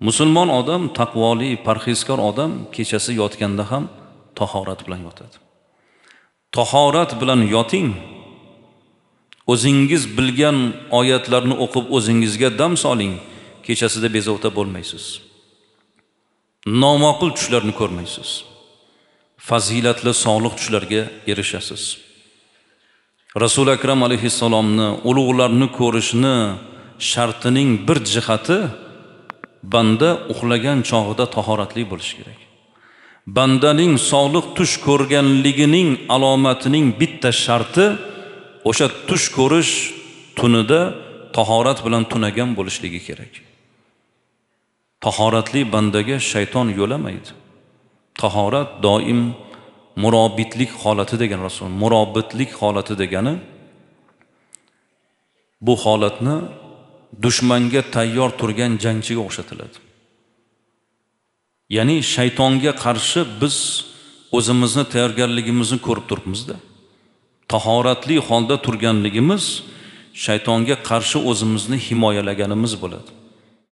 musulmon odam taqvoli parhezkor odam kechasi yotganda ham tahorat bilan yotadi tahorat bilan yoting o'zingiz bilgan oyatlarni o'qib o'zingizga dam soling kechasida bezovta bo'lmaysiz noma'qul tushlarni ko'rmaysiz fazilatli solih tushlarga erishasiz rasuli akram alayhissalomni ulug'larni ko'rishni shartining bir jihati banda uxlagan chog'ida tahoratli bo'lishi kerak bandaning sog'liq tush ko'rganligining alomatining bitta sharti o'sha tush ko'rish tunida tahorat bilan tunagan bo'lishligi kerak tahoratli bandaga shayton yo'lamaydi tahorat doim murobitlik holati degan rasul murobitlik holati degani bu holatni dushmanga tayyor turgan jangchiga o'xshatiladi ya'ni shaytonga qarshi biz o'zimizni tayyorgarligimizni ko'rib turibmizda tahoratli holda turganligimiz shaytonga qarshi o'zimizni himoyalaganimiz bo'ladi